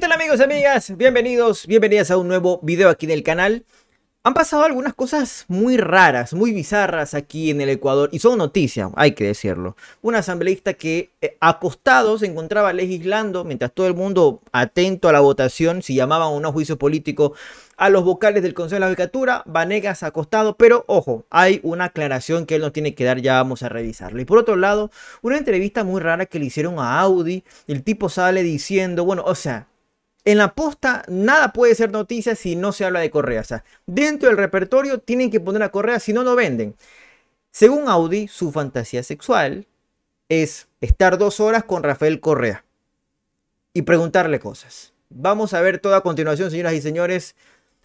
tal amigos y amigas? Bienvenidos, bienvenidas a un nuevo video aquí en el canal. Han pasado algunas cosas muy raras, muy bizarras aquí en el Ecuador y son noticias, hay que decirlo. Un asambleísta que eh, acostado se encontraba legislando mientras todo el mundo atento a la votación, si llamaban a no juicio político a los vocales del Consejo de la Judicatura, Vanegas acostado, pero ojo, hay una aclaración que él nos tiene que dar, ya vamos a revisarlo. Y por otro lado, una entrevista muy rara que le hicieron a Audi, el tipo sale diciendo, bueno, o sea, en la posta nada puede ser noticia si no se habla de Correa. dentro del repertorio tienen que poner a Correa, si no, no venden. Según Audi, su fantasía sexual es estar dos horas con Rafael Correa y preguntarle cosas. Vamos a ver toda a continuación, señoras y señores.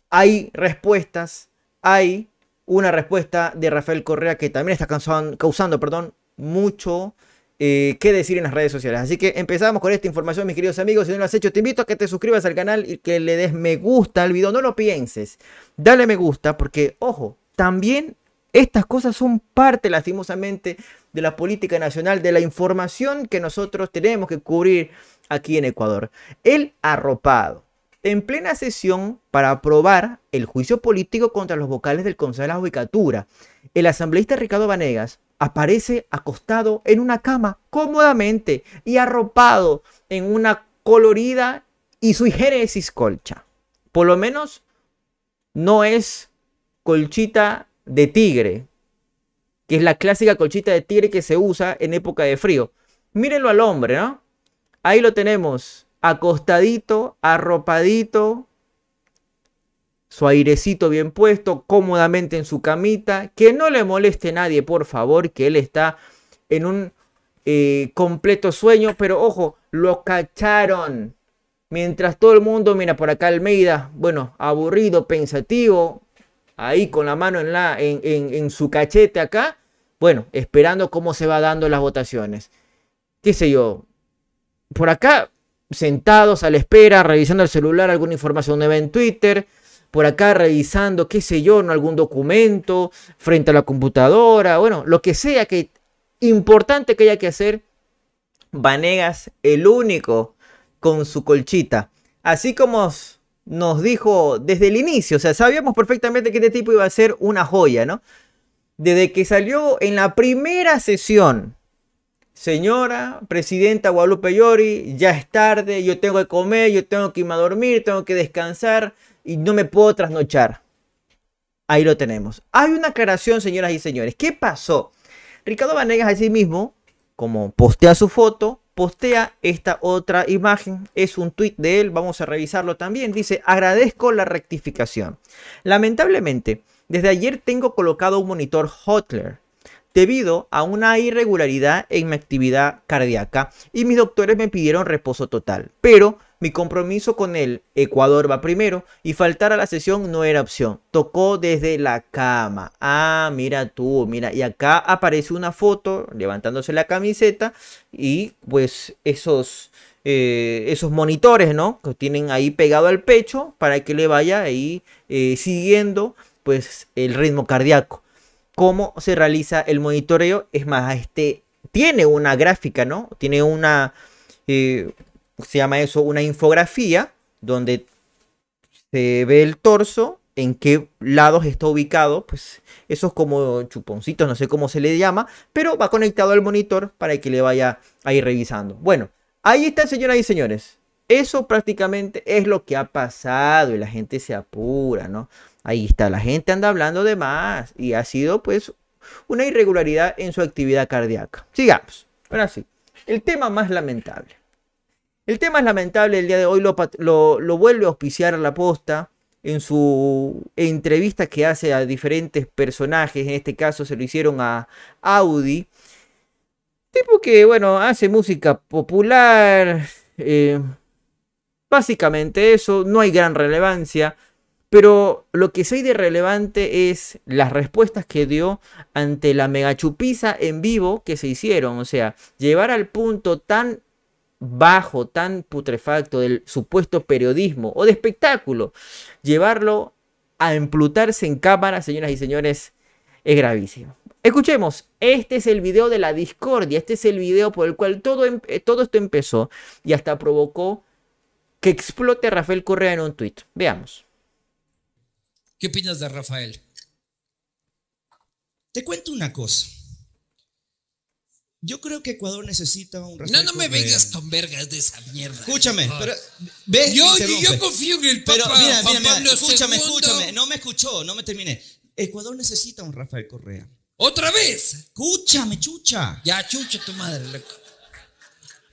Hay respuestas, hay una respuesta de Rafael Correa que también está causando, causando perdón, mucho eh, qué decir en las redes sociales. Así que empezamos con esta información, mis queridos amigos. Si no lo has hecho, te invito a que te suscribas al canal y que le des me gusta al video. No lo pienses. Dale me gusta porque, ojo, también estas cosas son parte, lastimosamente, de la política nacional, de la información que nosotros tenemos que cubrir aquí en Ecuador. El arropado. En plena sesión para aprobar el juicio político contra los vocales del Consejo de la Judicatura, el asambleísta Ricardo Vanegas aparece acostado en una cama cómodamente y arropado en una colorida y su es colcha. Por lo menos no es colchita de tigre, que es la clásica colchita de tigre que se usa en época de frío. Mírenlo al hombre, ¿no? Ahí lo tenemos, acostadito, arropadito, su airecito bien puesto, cómodamente en su camita, que no le moleste nadie, por favor, que él está en un eh, completo sueño, pero ojo, lo cacharon. Mientras todo el mundo, mira por acá Almeida, bueno, aburrido, pensativo, ahí con la mano en, la, en, su cachete acá, bueno, esperando cómo se va dando las votaciones. ¿Qué sé yo? Por acá, sentados a la espera, revisando el celular, alguna información nueva en Twitter, por acá revisando, qué sé yo, ¿no? algún documento, frente a la computadora, bueno, lo que sea que importante que haya que hacer, Vanegas el único con su colchita. Así como nos dijo desde el inicio, o sea, sabíamos perfectamente que este tipo iba a ser una joya, ¿no? Desde que salió en la primera sesión, señora presidenta Guadalupe Yori ya es tarde, yo tengo que comer, yo tengo que irme a dormir, tengo que descansar, y no me puedo trasnochar. Ahí lo tenemos. Hay una aclaración, señoras y señores. ¿Qué pasó? Ricardo Vanegas, sí mismo, como postea su foto, postea esta otra imagen. Es un tuit de él, vamos a revisarlo también. Dice, agradezco la rectificación. Lamentablemente, desde ayer tengo colocado un monitor Hotler debido a una irregularidad en mi actividad cardíaca y mis doctores me pidieron reposo total. Pero mi compromiso con el Ecuador va primero y faltar a la sesión no era opción. Tocó desde la cama. Ah, mira tú, mira. Y acá aparece una foto levantándose la camiseta y pues esos... Eh, esos monitores, ¿no? Que tienen ahí pegado al pecho para que le vaya ahí eh, siguiendo pues el ritmo cardíaco cómo se realiza el monitoreo. Es más, este tiene una gráfica, ¿no? Tiene una, eh, se llama eso, una infografía donde se ve el torso, en qué lados está ubicado, pues esos como chuponcitos, no sé cómo se le llama, pero va conectado al monitor para que le vaya a ir revisando. Bueno, ahí está, señoras y señores. Eso prácticamente es lo que ha pasado y la gente se apura, ¿no? Ahí está, la gente anda hablando de más y ha sido pues una irregularidad en su actividad cardíaca. Sigamos. Ahora sí, el tema más lamentable. El tema más lamentable, el día de hoy lo, vuelve a auspiciar a la posta en su entrevista que hace a diferentes personajes, en este caso se lo hicieron a Audi, tipo que, bueno, hace música popular, eh, básicamente eso, no hay gran relevancia, pero lo que soy de relevante es las respuestas que dio ante la megachupiza en vivo que se hicieron. O sea, llevar al punto tan bajo, tan putrefacto del supuesto periodismo o de espectáculo, llevarlo a emplutarse en cámara, señoras y señores, es gravísimo. Escuchemos, este es el video de la discordia, este es el video por el cual todo, em, eh, todo esto empezó y hasta provocó que explote Rafael Correa en un tuit. Veamos. ¿Qué opinas de Rafael? Te cuento una cosa. Yo creo que Ecuador necesita un Rafael No, no me vengas con vergas de esa mierda. Escúchame, yo, confío en el Papa, escúchame, escúchame, no me escuchó, no me terminé. Ecuador necesita un Rafael Correa. ¿Otra vez? Escúchame, chucha. Ya, chucha tu madre.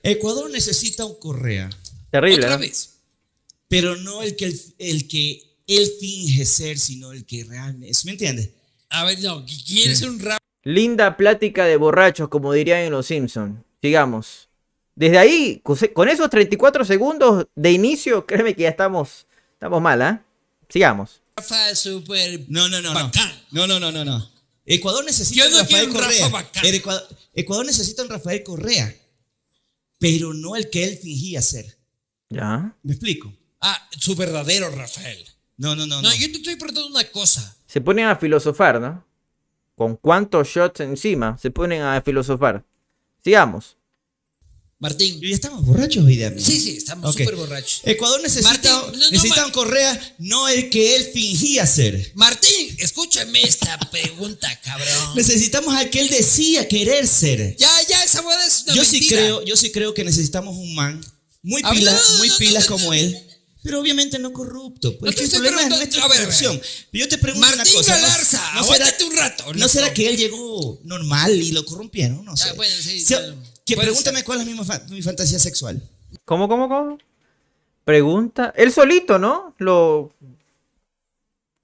Ecuador necesita un Correa. Terrible, Otra vez. Pero no el que el que él finge ser, sino el que realmente es. ¿Me entiendes? A ver, no, un rap. Linda plática de borrachos, como dirían en Los Simpsons. Sigamos. Desde ahí, con esos 34 segundos de inicio, créeme que ya estamos, estamos mal, ¿eh? Sigamos. Rafa super no, no, no, no. No, no, no, no, Ecuador necesita no Rafael Rafa Ecuador, Ecuador, necesita un Rafael Correa, pero no el que él fingía ser. Ya. ¿Me explico? Ah, su verdadero Rafael. No, no, no. No, yo te estoy preguntando una cosa. Se ponen a filosofar, ¿no? Con cuántos shots encima se ponen a filosofar. Sigamos. Martín. estamos borrachos hoy día. Sí, sí, estamos súper borrachos. Ecuador necesita, un Correa, no el que él fingía ser. Martín, escúchame esta pregunta, cabrón. Necesitamos al que él decía querer ser. Ya, ya, esa boda es una yo Sí creo, yo sí creo que necesitamos un man muy, pila, muy pilas como él pero obviamente no corrupto. Pues, el problema es nuestra a ver, corrupción. Yo te pregunto Martín una cosa. ¿no, será, un rato. ¿No será que él llegó normal y lo corrompieron? No ah, sé. pregúntame cuál es mi, fantasía sexual. ¿Cómo, cómo, cómo? Pregunta. Él solito, ¿no? lo,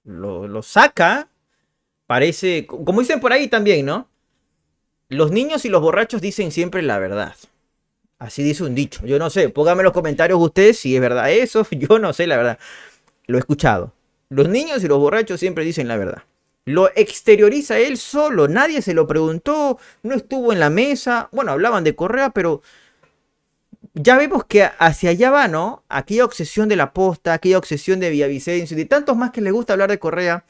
lo saca. Parece, como dicen por ahí también, ¿no? Los niños y los borrachos dicen siempre la verdad. Así dice un dicho. Yo no sé, pónganme los comentarios ustedes si es verdad eso. Yo no sé, la verdad. Lo he escuchado. Los niños y los borrachos siempre dicen la verdad. Lo exterioriza él solo. Nadie se lo preguntó. No estuvo en la mesa. Bueno, hablaban de Correa, pero ya vemos que hacia allá va, ¿no? Aquella obsesión de la posta, aquella obsesión de Villavicencio y de tantos más que le gusta hablar de Correa,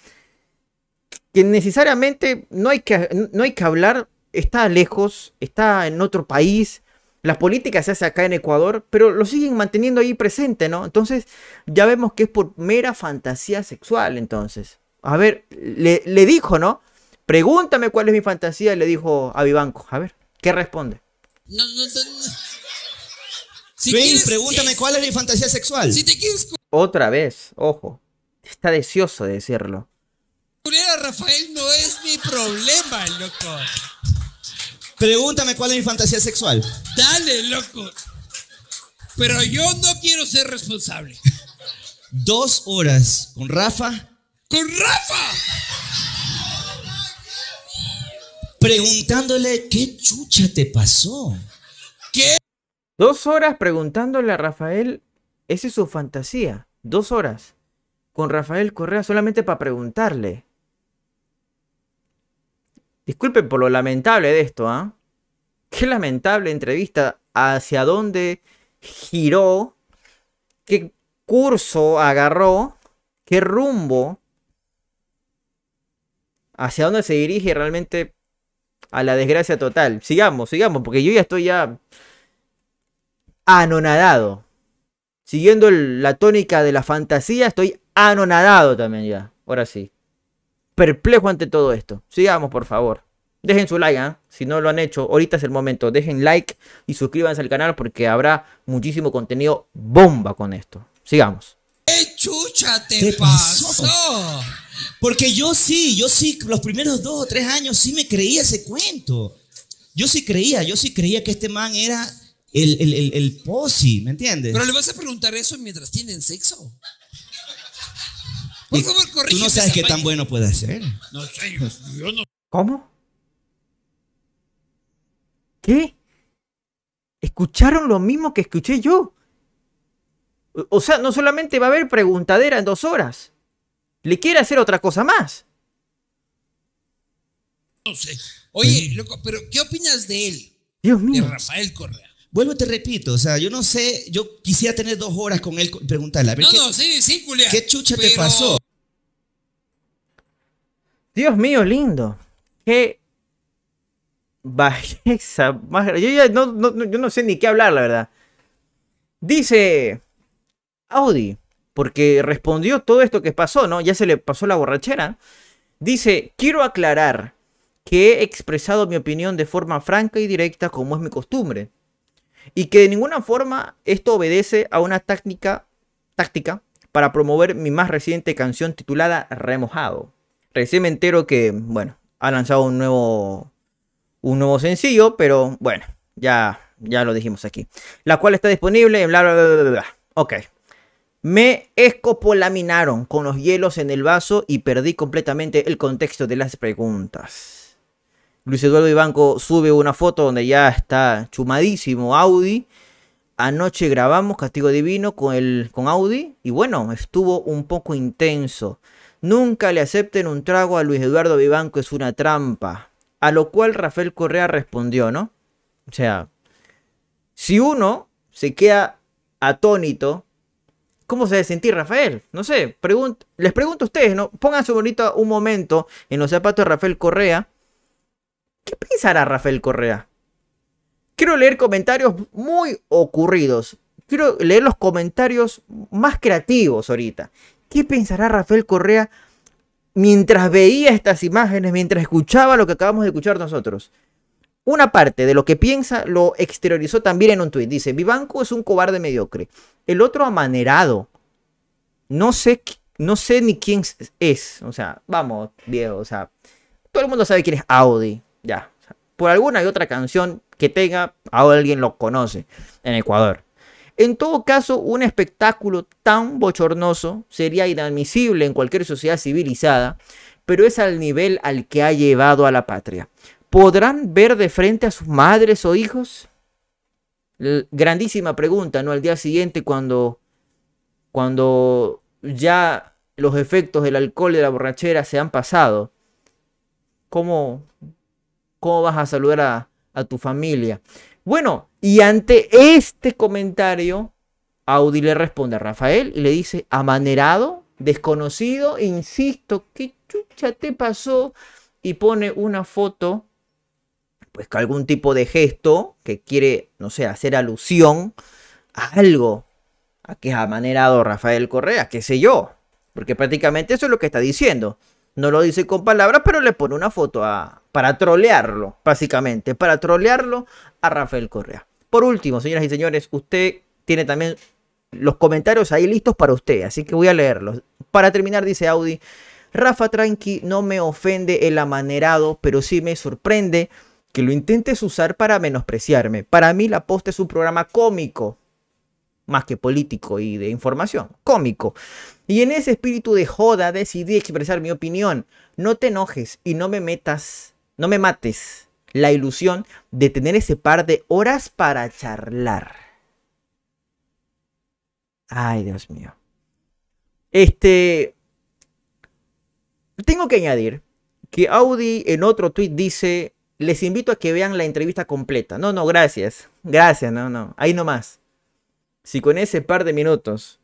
que necesariamente no hay que, no hay que hablar, está lejos, está en otro país, las políticas se hace acá en Ecuador, pero lo siguen manteniendo ahí presente, ¿no? Entonces ya vemos que es por mera fantasía sexual, entonces. A ver, le, dijo, ¿no? Pregúntame cuál es mi fantasía, le dijo a Vivanco. A ver, ¿qué responde? No, no, no. Si pregúntame cuál es mi fantasía sexual. Si te Otra vez, ojo. Está deseoso de decirlo. Rafael no es mi problema, loco. Pregúntame cuál es mi fantasía sexual. Dale, loco. Pero yo no quiero ser responsable. Dos horas con Rafa. ¡Con Rafa! Preguntándole qué chucha te pasó. ¿Qué? Dos horas preguntándole a Rafael. Esa es su fantasía. Dos horas. Con Rafael Correa solamente para preguntarle. Disculpen por lo lamentable de esto, ¿ah? Qué lamentable entrevista hacia dónde giró, qué curso agarró, qué rumbo, hacia dónde se dirige realmente a la desgracia total. Sigamos, sigamos, porque yo ya estoy ya anonadado. Siguiendo la tónica de la fantasía, estoy anonadado también ya. Ahora sí perplejo ante todo esto. Sigamos, por favor. Dejen su like, ¿eh? si no lo han hecho, ahorita es el momento. Dejen like y suscríbanse al canal porque habrá muchísimo contenido bomba con esto. Sigamos. ¿Qué chucha te, pasó? Porque yo sí, yo sí, los primeros dos o tres años sí me creía ese cuento. Yo sí creía, yo sí creía que este man era el, el, el, el posi, ¿me entiendes? Pero le vas a preguntar eso mientras tienen sexo. Pues, tú no sabes qué tan bueno puede ser. ¿Cómo? ¿Qué? ¿Escucharon lo mismo que escuché yo? O sea, no solamente va a haber preguntadera en dos horas. Le quiere hacer otra cosa más. Oye, loco, pero ¿qué opinas de él? Dios mío. De Rafael Correa. Vuelvo, y te repito, o sea, yo no sé, yo quisiera tener dos horas con él, preguntarle, a no, no, sí, sí, culia, ¿qué chucha te pasó? Dios mío, lindo. Qué bajeza Yo ya yo no sé ni qué hablar, la verdad. Dice Audi, porque respondió todo esto que pasó, ¿no? Ya se le pasó la borrachera. Dice, quiero aclarar que he expresado mi opinión de forma franca y directa como es mi costumbre y que de ninguna forma esto obedece a una táctica, táctica para promover mi más reciente canción titulada Remojado. Recién me entero que, bueno, ha lanzado un nuevo, un nuevo sencillo, pero bueno, ya, ya lo dijimos aquí. La cual está disponible en bla, bla, bla, bla, Ok. Me escopolaminaron con los hielos en el vaso y perdí completamente el contexto de las preguntas. Luis Eduardo Vivanco sube una foto donde ya está chumadísimo Audi. Anoche grabamos Castigo Divino con, el, con Audi y bueno, estuvo un poco intenso. Nunca le acepten un trago a Luis Eduardo Vivanco, es una trampa. A lo cual Rafael Correa respondió, ¿no? O sea, si uno se queda atónito, ¿cómo se debe sentir Rafael? No sé, les pregunto a ustedes, ¿no? Pónganse bonito un momento en los zapatos de Rafael Correa ¿Qué pensará Rafael Correa? Quiero leer comentarios muy ocurridos. Quiero leer los comentarios más creativos ahorita. ¿Qué pensará Rafael Correa mientras veía estas imágenes, mientras escuchaba lo que acabamos de escuchar nosotros? Una parte de lo que piensa lo exteriorizó también en un tuit. Dice, mi banco es un cobarde mediocre. El otro amanerado. No sé, no sé ni quién es. O sea, vamos, viejo. O sea, todo el mundo sabe quién es Audi. Ya. Por alguna y otra canción que tenga, ahora alguien lo conoce en Ecuador. En todo caso, un espectáculo tan bochornoso sería inadmisible en cualquier sociedad civilizada, pero es al nivel al que ha llevado a la patria. ¿Podrán ver de frente a sus madres o hijos? grandísima pregunta, ¿no? Al día siguiente, cuando, cuando ya los efectos del alcohol y de la borrachera se han pasado, ¿cómo, ¿Cómo vas a saludar a, tu familia? Bueno, y ante este comentario, Audi le responde a Rafael y le dice, amanerado, desconocido, insisto, ¿qué chucha te pasó? Y pone una foto, pues con algún tipo de gesto que quiere, no sé, hacer alusión a algo, a que es amanerado Rafael Correa, qué sé yo, porque prácticamente eso es lo que está diciendo. No lo dice con palabras, pero le pone una foto a, para trolearlo, básicamente, para trolearlo a Rafael Correa. Por último, señoras y señores, usted tiene también los comentarios ahí listos para usted, así que voy a leerlos. Para terminar, dice Audi, Rafa Tranqui no me ofende el amanerado, pero sí me sorprende que lo intentes usar para menospreciarme. Para mí, La Posta es un programa cómico, más que político y de información, cómico. Y en ese espíritu de joda decidí expresar mi opinión. No te enojes y no me metas, no me mates la ilusión de tener ese par de horas para charlar. Ay, Dios mío. Este... Tengo que añadir que Audi en otro tweet dice, les invito a que vean la entrevista completa. No, no, gracias. Gracias, no, no. Ahí nomás. Si con ese par de minutos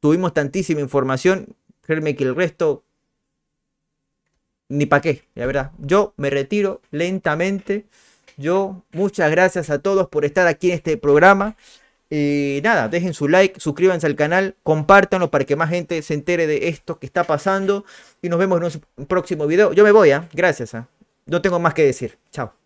tuvimos tantísima información, créeme que el resto ni para qué, la verdad. Yo me retiro lentamente. Yo, muchas gracias a todos por estar aquí en este programa. Y nada, dejen su like, suscríbanse al canal, compártanlo para que más gente se entere de esto que está pasando. Y nos vemos en un próximo video. Yo me voy, ¿ah? gracias. ¿ah? No tengo más que decir. Chao.